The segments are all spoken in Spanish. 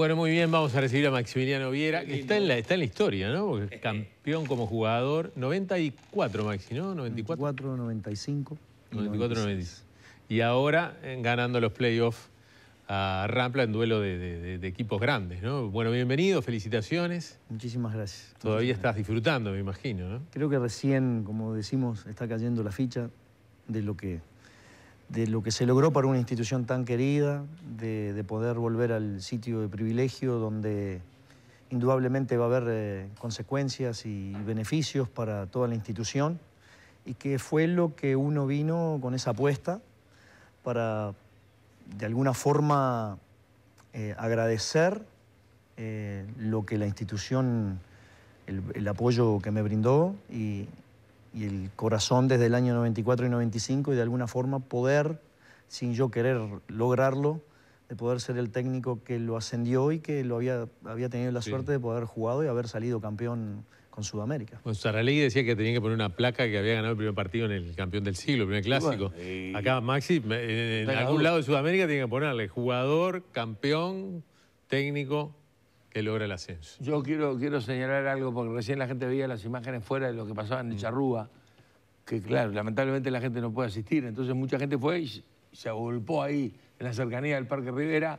Bueno, muy bien, vamos a recibir a Maximiliano Viera, que está en, la, está en la historia, ¿no? campeón como jugador, 94 Maxi, ¿no? 94, 95. 94, 95 Y ahora eh, ganando los playoffs a Rampla en duelo de, equipos grandes, ¿no? Bueno, bienvenido, felicitaciones. Muchísimas gracias. Todavía estás disfrutando, me imagino, ¿no? Creo que recién, como decimos, está cayendo la ficha de lo que de lo que se logró para una institución tan querida, de, poder volver al sitio de privilegio donde indudablemente va a haber eh, consecuencias y beneficios para toda la institución y que fue lo que uno vino con esa apuesta para de alguna forma eh, agradecer eh, lo que la institución, el, el apoyo que me brindó y, y el corazón desde el año 94 y 95 y de alguna forma poder, sin yo querer lograrlo, de poder ser el técnico que lo ascendió y que lo había, había tenido la suerte de poder jugar y haber salido campeón con Sudamérica. Bueno, Saralegui decía que tenía que poner una placa que había ganado el primer partido en el campeón del siglo, el primer clásico. Acá Maxi, en, en algún lado de Sudamérica tiene que ponerle jugador, campeón, técnico que logra el ascenso. Yo quiero, quiero señalar algo, porque recién la gente veía las imágenes fuera de lo que pasaba en mm. Charrúa, que claro, lamentablemente la gente no puede asistir, entonces mucha gente fue y se agolpó ahí, en la cercanía del Parque Rivera,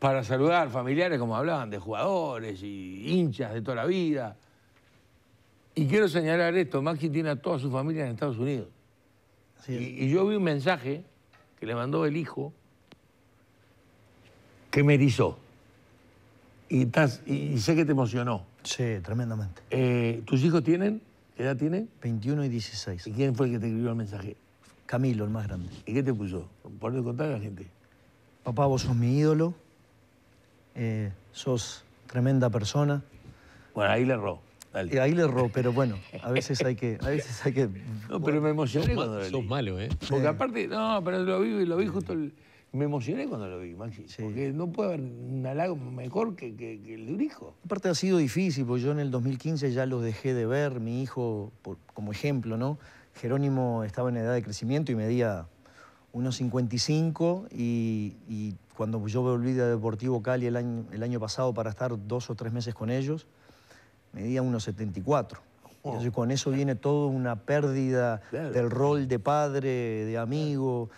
para saludar familiares, como hablaban, de jugadores y hinchas de toda la vida. Y quiero señalar esto, Maxi tiene a toda su familia en Estados Unidos. y, yo vi un mensaje que le mandó el hijo que me erizó. Y, estás, y sé que te emocionó. Sí, tremendamente. Eh, ¿Tus hijos tienen? ¿Qué edad tienen? 21 y 16. ¿Y quién fue el que te escribió el mensaje? Camilo, el más grande. ¿Y qué te puso? ¿Puedes contar a la gente. Papá, vos sos mi ídolo. Eh, sos tremenda persona. Bueno, ahí le erró. Eh, ahí le erró, pero bueno, a veces hay que. A veces hay que no, pero me emocioné cuando Sos malo, ¿eh? Porque aparte, no, pero lo vi, lo vi justo el, me emocioné cuando lo vi, porque no puede haber un halago mejor que, el de un hijo. Aparte ha sido difícil, porque yo en el 2015 ya los dejé de ver, mi hijo, por, como ejemplo, ¿no? Jerónimo estaba en edad de crecimiento y medía unos 55 y, cuando yo volví de Deportivo Cali el año, el año pasado para estar dos o tres meses con ellos, medía unos 74. Entonces, con eso viene toda una pérdida del rol de padre, de amigo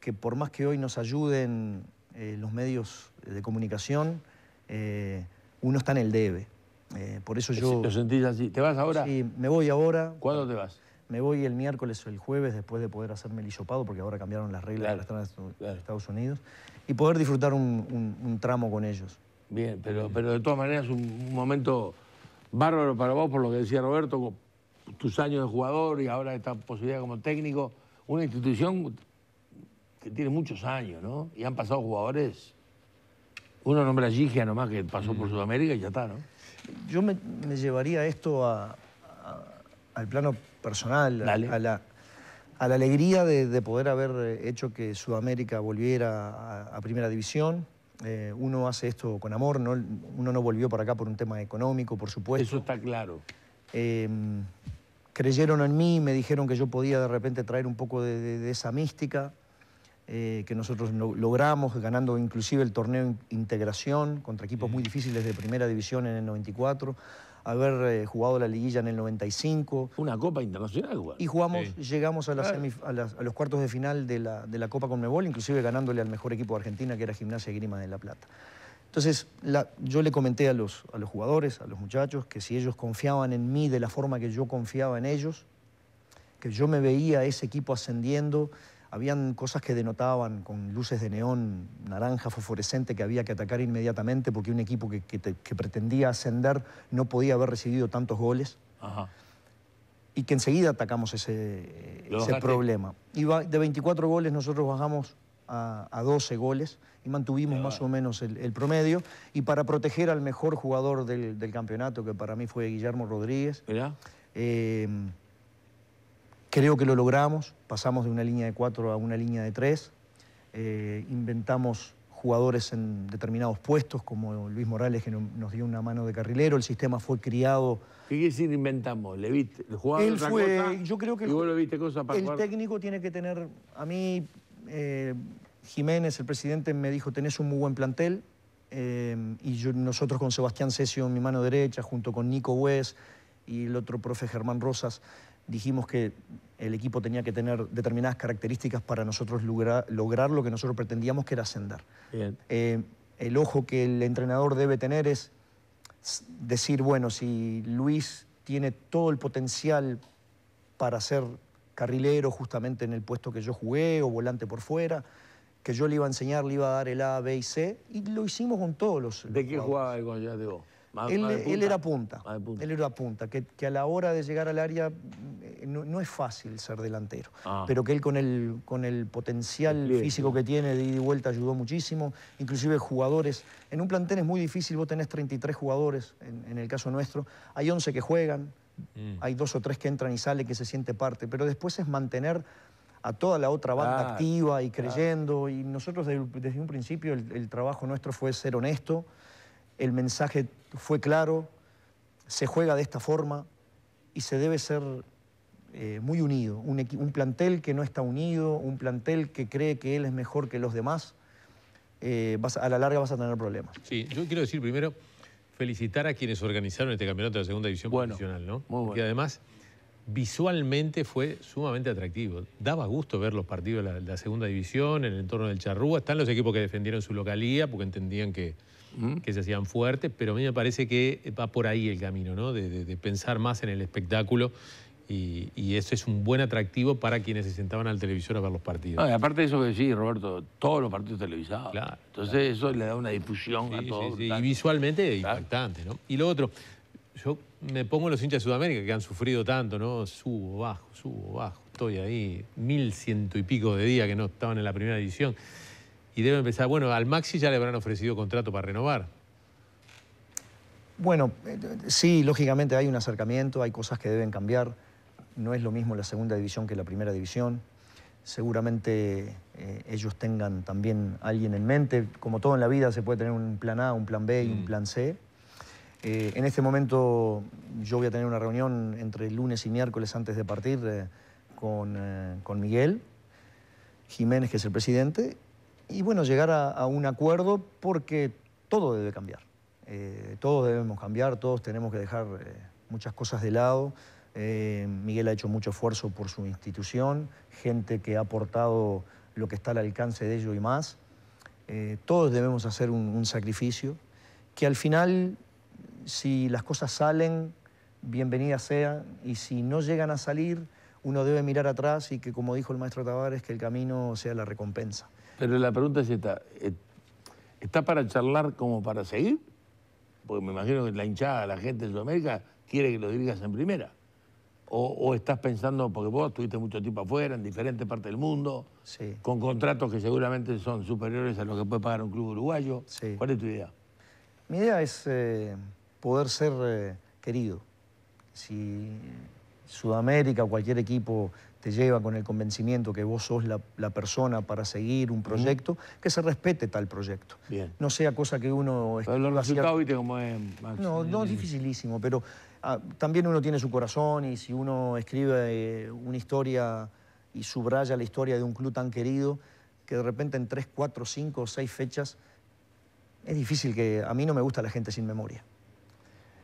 que por más que hoy nos ayuden eh, los medios de comunicación, eh, uno está en el debe. Eh, por eso yo... ¿Lo sentís así? ¿Te vas ahora? Sí, me voy ahora. ¿Cuándo te vas? Me voy el miércoles o el jueves después de poder hacerme el hisopado, porque ahora cambiaron las reglas de las Estados Unidos, y poder disfrutar un, tramo con ellos. Bien, pero, pero de todas maneras un, un momento bárbaro para vos, por lo que decía Roberto, tus años de jugador y ahora esta posibilidad como técnico, una institución que tiene muchos años, ¿no? Y han pasado jugadores. Uno nombra a Gigia nomás que pasó por mm. Sudamérica y ya está, ¿no? Yo me, llevaría esto al plano personal, a, la, alegría de, poder haber eh, hecho que Sudamérica volviera a, Primera División. Eh, uno hace esto con amor, ¿no? uno no volvió para acá por un tema económico, por supuesto. Eso está claro. Em, creyeron en mí, me dijeron que yo podía de repente traer un poco de esa mística. Eh, que nosotros logramos, ganando inclusive el torneo Integración contra equipos muy difíciles de primera división en el 94, haber eh, jugado la liguilla en el 95. Una Copa Internacional, Y jugamos, llegamos a, los cuartos de final de la, de la Copa Conmebol, inclusive ganándole al mejor equipo de Argentina, que era Gimnasia Grima de La Plata. Entonces, yo le comenté a los, a los jugadores, a los muchachos, que si ellos confiaban en mí de la forma que yo confiaba en ellos, que yo me veía ese equipo ascendiendo, habían cosas que denotaban con luces de neón naranja fosforescente que había que atacar inmediatamente porque un equipo que, pretendía ascender no podía haber recibido tantos goles. Ajá. Y que enseguida atacamos ese, problema. Y de 24 goles nosotros bajamos a, 12 goles y mantuvimos más o menos el, promedio. Y para proteger al mejor jugador del, campeonato, que para mí fue Guillermo Rodríguez, eh, Creo que lo logramos, pasamos de una línea de cuatro a una línea de tres, eh, inventamos jugadores en determinados puestos, como Luis Morales, que nos dio una mano de carrilero. El sistema fue criado. ¿Qué quiere decir inventamos? ¿Le viste? ¿El fue, yo creo que el, viste cosas para el técnico tiene que tener. A mí, eh, Jiménez, el presidente, me dijo: Tenés un muy buen plantel. Eh, y nosotros con Sebastián Cesio en mi mano derecha, junto con Nico Wes y el otro profe Germán Rosas, dijimos que el equipo tenía que tener determinadas características para nosotros lograr, lo que nosotros pretendíamos, que era ascender. Eh, el ojo que el entrenador debe tener es decir, bueno, si Luis tiene todo el potencial para ser carrilero justamente en el puesto que yo jugué o volante por fuera, que yo le iba a enseñar, le iba a dar el A, B y C, y lo hicimos con todos los... ¿De qué jugaba el él, era punta, Él era punta, que, a la hora de llegar al área eh, no, es fácil ser delantero. Ah. Pero que él con el, con el potencial físico que tiene de ida y vuelta ayudó muchísimo. Inclusive jugadores. En un plantel es muy difícil, vos tenés 33 jugadores, en, el caso nuestro. Hay 11 que juegan, mm. hay dos o tres que entran y salen, que se siente parte. Pero después es mantener a toda la otra banda activa y creyendo. Y nosotros desde, un principio el trabajo nuestro fue ser honesto, el mensaje fue claro, se juega de esta forma y se debe ser eh, muy unido. Un, plantel que no está unido, un plantel que cree que él es mejor que los demás, eh, a la larga vas a tener problemas. Sí, yo quiero decir primero, felicitar a quienes organizaron este campeonato de la segunda división profesional, ¿no? además visualmente fue sumamente atractivo. Daba gusto ver los partidos de la, de la segunda división, en el entorno del Charrúa. Están los equipos que defendieron su localía porque entendían que, Mm. que se hacían fuertes, pero a mí me parece que va por ahí el camino, ¿no? de, pensar más en el espectáculo y, eso es un buen atractivo para quienes se sentaban al televisor a ver los partidos. aparte de eso que decís, Roberto, todos los partidos televisados. Entonces eso le da una difusión a todo. Y visualmente impactante, ¿no? Y lo otro, yo me pongo en los hinchas de Sudamérica que han sufrido tanto, ¿no? Subo, bajo, subo, bajo, estoy ahí, mil ciento y pico de días que no estaban en la primera edición, y deben empezar, bueno, al Maxi ya le habrán ofrecido contrato para renovar. Bueno, eh, sí, lógicamente hay un acercamiento, hay cosas que deben cambiar. No es lo mismo la segunda división que la primera división. Seguramente eh, ellos tengan también alguien en mente. Como todo en la vida, se puede tener un plan A, un plan B y un mm. plan C. Eh, en este momento yo voy a tener una reunión entre lunes y miércoles antes de partir con, con Miguel Jiménez, que es el presidente, y bueno, llegar a, un acuerdo porque todo debe cambiar. Eh, todos debemos cambiar, todos tenemos que dejar eh, muchas cosas de lado. Eh, Miguel ha hecho mucho esfuerzo por su institución, gente que ha aportado lo que está al alcance de ello y más. todos debemos hacer un, un sacrificio que al final, si las cosas salen, bienvenidas sean, y si no llegan a salir, uno debe mirar atrás y que, como dijo el maestro Tavares, que el camino sea la recompensa. Pero la pregunta es esta, eh, ¿está para charlar como para seguir? Porque me imagino que la hinchada, la gente de Sudamérica quiere que lo dirigas en primera. O, estás pensando, porque vos tuviste mucho tiempo afuera, en diferentes partes del mundo, con contratos que seguramente son superiores a los que puede pagar un club uruguayo. ¿Cuál es tu idea? Mi idea es eh, poder ser eh, querido. Si Sudamérica o cualquier equipo te lleva con el convencimiento que vos sos la, persona para seguir un proyecto, que se respete tal proyecto. No sea cosa que uno... Pero como No, no es dificilísimo, pero ah, también uno tiene su corazón y si uno escribe eh, una historia y subraya la historia de un club tan querido, que de repente en tres, cuatro, cinco o seis fechas, es difícil que... A mí no me gusta la gente sin memoria.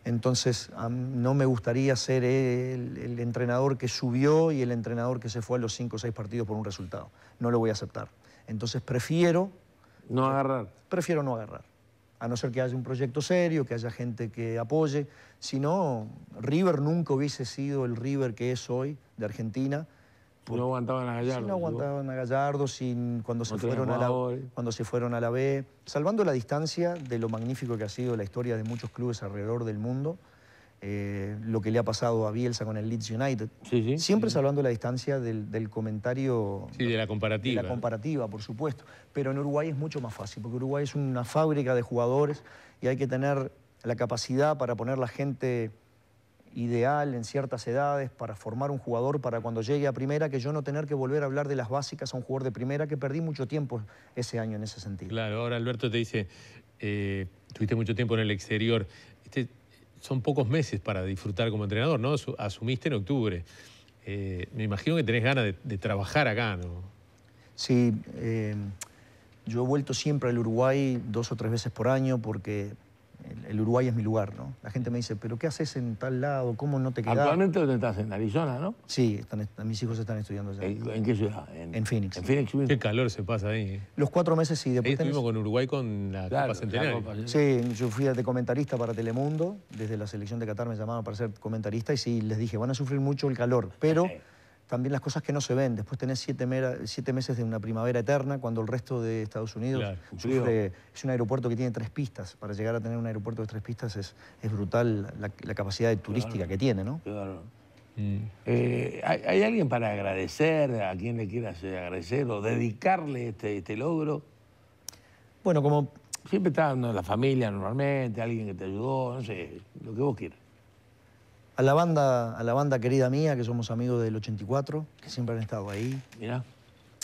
Entonces, no me gustaría ser el, entrenador que subió y el entrenador que se fue a los cinco o seis partidos por un resultado. No lo voy a aceptar. Entonces, prefiero... No agarrar. Prefiero no agarrar. A no ser que haya un proyecto serio, que haya gente que apoye. Si no, River nunca hubiese sido el River que es hoy de Argentina no aguantaban a Gallardo. no aguantaban a Gallardo sin, cuando, se fueron a la, cuando se fueron a la B. Salvando la distancia de lo magnífico que ha sido la historia de muchos clubes alrededor del mundo, eh, lo que le ha pasado a Bielsa con el Leeds United. Siempre salvando la distancia del, del comentario... Sí, de la comparativa. De la comparativa, por supuesto. Pero en Uruguay es mucho más fácil, porque Uruguay es una fábrica de jugadores y hay que tener la capacidad para poner la gente ideal en ciertas edades para formar un jugador para cuando llegue a primera, que yo no tener que volver a hablar de las básicas a un jugador de primera, que perdí mucho tiempo ese año en ese sentido. Claro, ahora Alberto te dice, eh, tuviste mucho tiempo en el exterior, este, son pocos meses para disfrutar como entrenador, ¿no? Asumiste en octubre. Eh, me imagino que tenés ganas de, trabajar acá, ¿no? Sí, eh, yo he vuelto siempre al Uruguay dos o tres veces por año porque el, Uruguay es mi lugar, ¿no? La gente me dice, ¿pero qué haces en tal lado? ¿Cómo no te quedas? Actualmente ¿dónde estás? En Arizona, ¿no? Sí, están, mis hijos están estudiando allá. ¿En qué ciudad? En, Phoenix. En Phoenix. Qué calor se pasa ahí. ¿eh? Los cuatro meses sí. Después ahí estuvimos con Uruguay con la Copa Centenario. sí, yo fui de comentarista para Telemundo. Desde la selección de Qatar me llamaban para ser comentarista y sí, les dije, van a sufrir mucho el calor, pero también las cosas que no se ven. Después tenés siete, meses de una primavera eterna, cuando el resto de Estados Unidos Es un aeropuerto que tiene tres pistas. Para llegar a tener un aeropuerto de tres pistas es, brutal la, capacidad turística que tiene, ¿no? Claro. Mm. Eh, ¿hay, alguien para agradecer, a quien le quieras agradecer o dedicarle este, este, logro? Bueno, como... Siempre está la familia normalmente, alguien que te ayudó, no sé, lo que vos quieras. A la banda, a la banda querida mía, que somos amigos del 84, que siempre han estado ahí. Mira.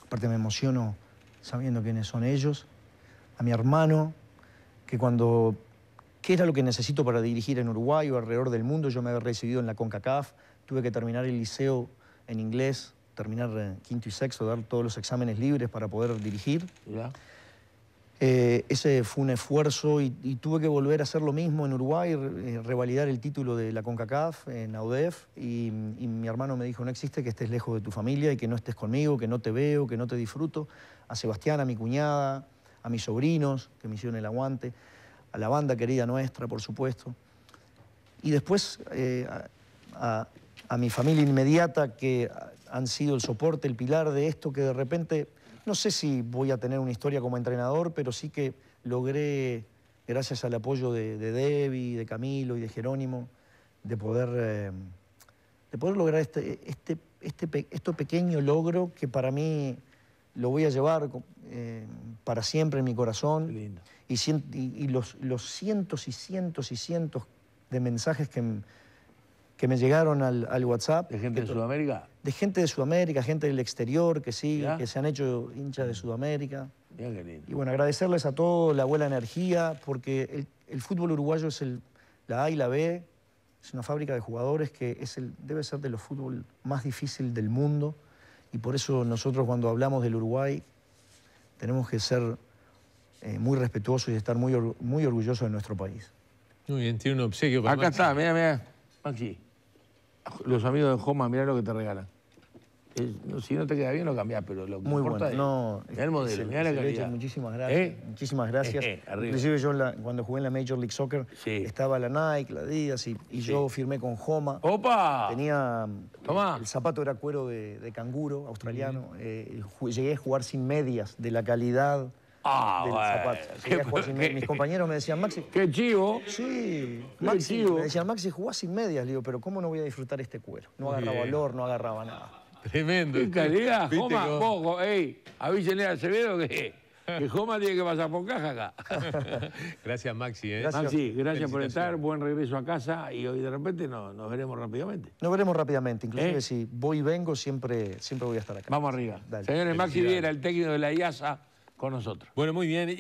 Aparte me emociono sabiendo quiénes son ellos. A mi hermano, que cuando qué era lo que necesito para dirigir en Uruguay o alrededor del mundo, yo me había recibido en la CONCACAF, tuve que terminar el liceo en inglés, terminar quinto y sexto, dar todos los exámenes libres para poder dirigir. Eh, ese fue un esfuerzo y, tuve que volver a hacer lo mismo en Uruguay, eh, revalidar el título de la CONCACAF en AUDEF y, mi hermano me dijo, no existe que estés lejos de tu familia y que no estés conmigo, que no te veo, que no te disfruto. A Sebastián, a mi cuñada, a mis sobrinos que me hicieron el aguante, a la banda querida nuestra, por supuesto. Y después eh, a, a mi familia inmediata que han sido el soporte, el pilar de esto que de repente no sé si voy a tener una historia como entrenador, pero sí que logré, gracias al apoyo de, Debbie, de Camilo y de Jerónimo, de poder, eh, de poder lograr este, este, este, pequeño logro que para mí lo voy a llevar eh, para siempre en mi corazón. Lindo. Y, y, los, los cientos y cientos y cientos de mensajes que, que me llegaron al, al WhatsApp. ¿De gente de Sudamérica? de gente de Sudamérica, gente del exterior que sí, que se han hecho hinchas de Sudamérica. Y bueno, agradecerles a todos la buena energía, porque el, fútbol uruguayo es el, la A y la B, es una fábrica de jugadores que es el, debe ser de los fútbol más difícil del mundo, y por eso nosotros cuando hablamos del Uruguay tenemos que ser eh, muy respetuosos y estar muy, muy orgullosos de nuestro país. Muy bien, tiene un obsequio para Acá está, mira, mira, aquí los amigos de Homa, mirá lo que te regalan. si no te queda bien, lo cambias, pero lo que Muy bueno. es, no, el modelo, mirá la calidad. muchísimas ¿Eh? gracias. Muchísimas gracias. Inclusive yo cuando jugué en la Major League Soccer, estaba la Nike, la Adidas, y, yo firmé con Homa. ¡Opa! Tenía... El zapato era cuero de, canguro, australiano. Eh, llegué a jugar sin medias, de la calidad Ah, Mis compañeros me decían, Maxi. ¡Qué chivo! Sí, Maxi. Me decían, Maxi, jugás sin medias. digo, pero ¿cómo no voy a disfrutar este cuero? No agarraba olor, no agarraba nada. Tremendo. ¿En calidad, Joma, poco. Ey, avísenle a que, Joma tiene que pasar por caja acá. ¿eh? gracias, Maxi. Gracias. gracias por estar. Buen regreso a casa y hoy de repente no, nos veremos rápidamente. Nos veremos rápidamente. Inclusive ¿Eh? si voy y vengo, siempre, siempre voy a estar acá. Vamos arriba. Señores, Maxi Viera, el técnico de la IASA. Bueno, muy bien.